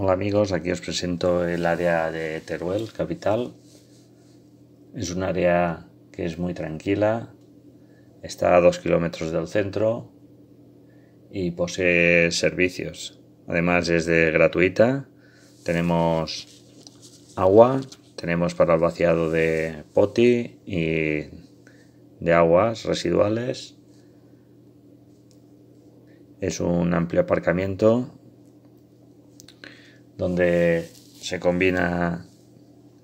Hola amigos, aquí os presento el área de Teruel, capital. Es un área que es muy tranquila, está a dos kilómetros del centro y posee servicios. Además es de gratuita, tenemos agua, tenemos para el vaciado de poti y de aguas residuales. Es un amplio aparcamiento donde se combina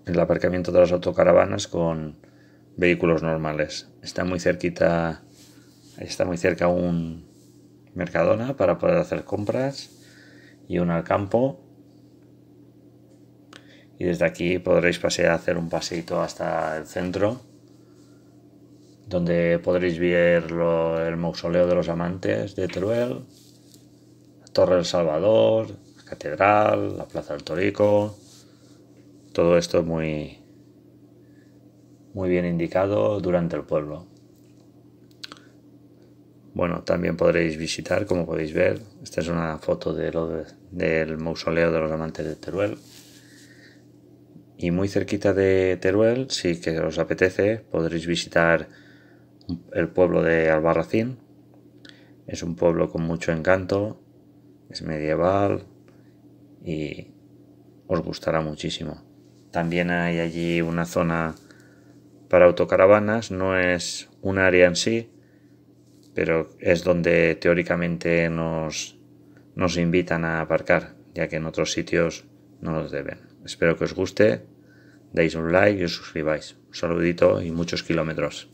el aparcamiento de las autocaravanas con vehículos normales. Está muy cerquita, está muy cerca un Mercadona para poder hacer compras y un Alcampo, campo. Y desde aquí podréis pasear, hacer un paseito hasta el centro, donde podréis ver el mausoleo de los amantes de Teruel, Torre El Salvador, catedral, la plaza del Torico. Todo esto muy, muy bien indicado durante el pueblo. Bueno, también podréis visitar, como podéis ver, esta es una foto del mausoleo de los amantes de Teruel. Y muy cerquita de Teruel, si que os apetece, podréis visitar el pueblo de Albarracín. Es un pueblo con mucho encanto, es medieval, y os gustará muchísimo. También hay allí una zona para autocaravanas, no es un área en sí, pero es donde teóricamente nos, nos invitan a aparcar, ya que en otros sitios no los deben. Espero que os guste, deis un like y os suscribáis. Un saludito y muchos kilómetros.